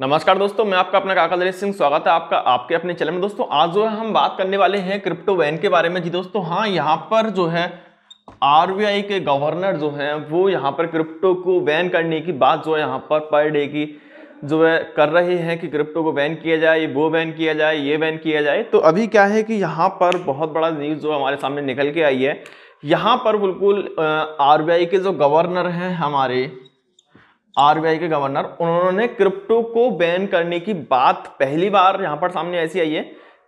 नमस्कार दोस्तों मैं आपका अपना काका दलित सिंह स्वागत है आपका आपके अपने चैनल में दोस्तों आज जो है हम बात करने वाले हैं क्रिप्टो वैन के बारे में जी दोस्तों हाँ यहाँ पर जो है आर के गवर्नर जो हैं वो यहाँ पर क्रिप्टो को बैन करने की बात जो है यहाँ पर पर डे की जो है कर रहे हैं कि क्रिप्टो को बैन किया जाए वो बैन किया जाए ये बैन किया जाए तो अभी क्या है कि यहाँ पर बहुत बड़ा न्यूज़ जो हमारे सामने निकल के आई है यहाँ पर बिल्कुल आर के जो गवर्नर हैं हमारे आरबीआई के गवर्नर उन्होंने क्रिप्टो को बैन करने की बात पहली बार यहाँ पर सामने ऐसी आई है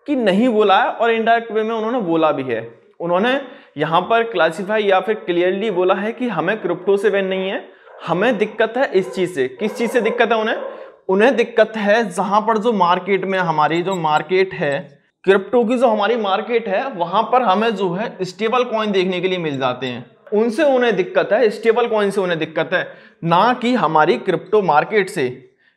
कि नहीं बोला है और इनडायरेक्ट वे में उन्होंने बोला भी है उन्होंने यहाँ पर क्लासिफाई या फिर क्लियरली बोला है कि हमें क्रिप्टो से बैन नहीं है हमें दिक्कत है इस चीज़ से किस चीज़ से दिक्कत है उन्हें उन्हें दिक्कत है जहाँ पर जो मार्केट में हमारी जो मार्केट है क्रिप्टो की जो हमारी मार्केट है वहाँ पर हमें जो है स्टेबल कॉइन देखने के लिए मिल जाते हैं उनसे उन्हें दिक्कत है स्टेबल कॉइन से उन्हें दिक्कत है ना कि हमारी क्रिप्टो मार्केट से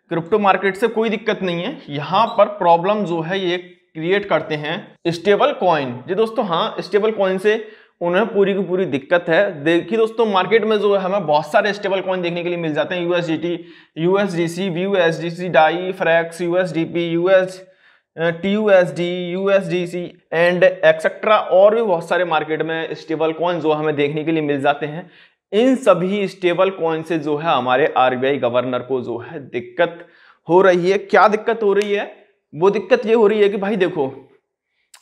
क्रिप्टो मार्केट से कोई दिक्कत नहीं है यहाँ पर प्रॉब्लम जो है ये क्रिएट करते हैं स्टेबल कॉइन जी दोस्तों हाँ स्टेबल कॉइन से उन्हें पूरी की पूरी दिक्कत है देखिए दोस्तों मार्केट में जो है हमें बहुत सारे स्टेबल कॉइन देखने के लिए मिल जाते हैं USDT USDC USDC DAI Frax USDP US T U S D U S D C and etcetera और भी बहुत सारे मार्केट में स्टेबल कॉइन जो हमें देखने के लिए मिल जाते हैं इन सभी स्टेबल कॉइन से जो है हमारे आई गवर्नर को जो है दिक्कत हो रही है क्या दिक्कत हो रही है वो दिक्कत ये हो रही है कि भाई देखो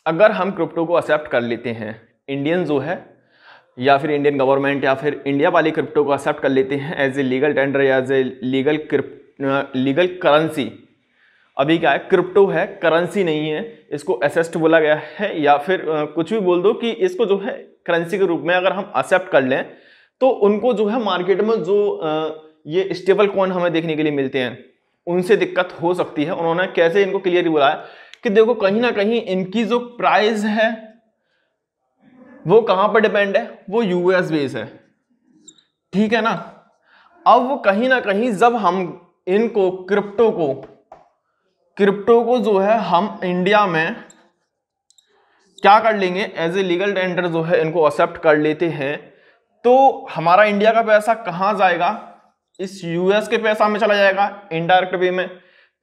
अगर हम क्रिप्टो को एक्सेप्ट कर लेते हैं इंडियन जो है या फिर इंडियन गवर्नमेंट या फिर इंडिया वाली क्रिप्टो को एक्सेप्ट कर लेते हैं एज ए लीगल टेंडर या as a legal legal currency अभी क्या है क्रिप्टो है करेंसी नहीं है इसको एसेस्ट बोला गया है या फिर कुछ भी बोल दो कि इसको जो है करेंसी के रूप में अगर हम एक्सेप्ट कर लें तो उनको जो है मार्केट में जो ये स्टेबल कॉइन हमें देखने के लिए मिलते हैं उनसे दिक्कत हो सकती है उन्होंने कैसे इनको क्लियर बोला है कि देखो कहीं ना कहीं इनकी जो प्राइस है वो कहाँ पर डिपेंड है वो यूएस बेस है ठीक है ना अब कहीं ना कहीं जब हम इनको क्रिप्टो को क्रिप्टो को जो है हम इंडिया में क्या कर लेंगे एज ए लीगल टेंडर जो है इनको एक्सेप्ट कर लेते हैं तो हमारा इंडिया का पैसा कहाँ जाएगा इस यूएस के पैसा में चला जाएगा इनडायरेक्ट वे में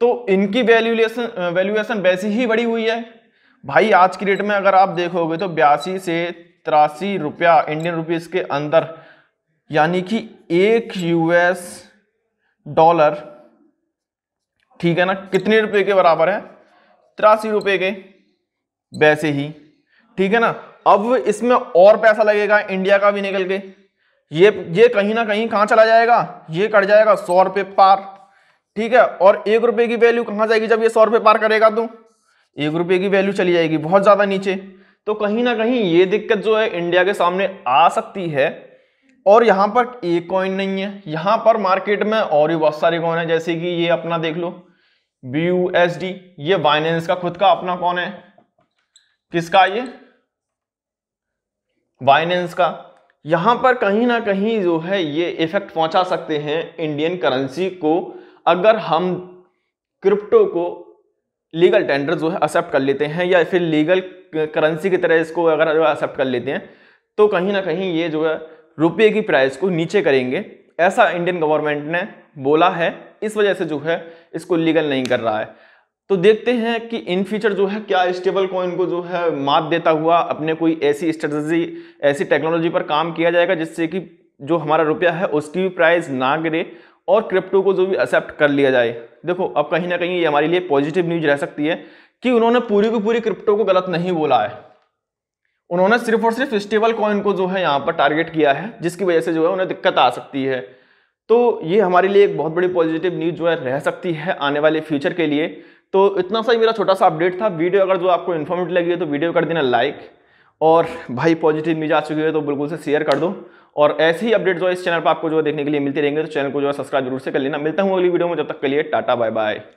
तो इनकी वैल्यूएशन वैल्यूएशन वैसी ही बड़ी हुई है भाई आज की डेट में अगर आप देखोगे तो बयासी से तिरासी रुपया इंडियन रुपीस के अंदर यानी कि एक यूएस डॉलर ठीक है ना कितने रुपए के बराबर है तिरासी रुपए के वैसे ही ठीक है ना अब इसमें और पैसा लगेगा इंडिया का भी निकल के ये ये कहीं ना कहीं कहाँ चला जाएगा ये कट जाएगा सौ रुपये पार ठीक है और एक रुपये की वैल्यू कहाँ जाएगी जब ये सौ रुपये पार करेगा तो एक रुपये की वैल्यू चली जाएगी बहुत ज़्यादा नीचे तो कहीं ना कहीं ये दिक्कत जो है इंडिया के सामने आ सकती है और यहाँ पर एक कॉइन नहीं है यहाँ पर मार्केट में और भी बहुत सारे कॉइन है जैसे कि ये अपना देख लो बी यू एस डी ये बाइनेंस का खुद का अपना कौन है किसका ये बाइनेंस का यहां पर कहीं ना कहीं जो है ये इफेक्ट पहुंचा सकते हैं इंडियन करेंसी को अगर हम क्रिप्टो को लीगल टेंडर जो है एक्सेप्ट कर लेते हैं या फिर लीगल करेंसी की तरह इसको अगर एक्सेप्ट कर लेते हैं तो कहीं ना कहीं ये जो है रुपये की प्राइस को नीचे करेंगे ऐसा इंडियन गवर्नमेंट ने बोला है इस वजह से जो है इसको लीगल नहीं कर रहा है तो देखते हैं कि इन फ्यूचर जो है क्या स्टेबल कॉइन को जो है मात देता हुआ अपने कोई ऐसी स्ट्रेटजी ऐसी टेक्नोलॉजी पर काम किया जाएगा जिससे कि जो हमारा रुपया है उसकी भी प्राइस ना गिरे और क्रिप्टो को जो भी एक्सेप्ट कर लिया जाए देखो अब कहीं ना कहीं ये हमारे लिए पॉजिटिव न्यूज रह सकती है कि उन्होंने पूरी की पूरी क्रिप्टो को गलत नहीं बोला है उन्होंने सिर्फ और सिर्फ स्टेबल कॉइन को जो है यहाँ पर टारगेट किया है जिसकी वजह से जो है उन्हें दिक्कत आ सकती है तो ये हमारे लिए एक बहुत बड़ी पॉजिटिव न्यूज़ जो है रह सकती है आने वाले फ्यूचर के लिए तो इतना सा ही मेरा छोटा सा अपडेट था वीडियो अगर जो आपको इन्फॉर्मेटिव लगी है तो वीडियो कर देना लाइक और भाई पॉजिटिव न्यूज आ चुकी है तो बिल्कुल से शेयर कर दो और ऐसे ही अपडेट जो है इस चैनल पर आपको जो देखने के लिए मिलते रहेंगे तो चैनल को जो है सब्सक्राइब जरूर से कर लेना मिलता हूँ अगली वीडियो में जब तक के लिए टाटा बाय बाय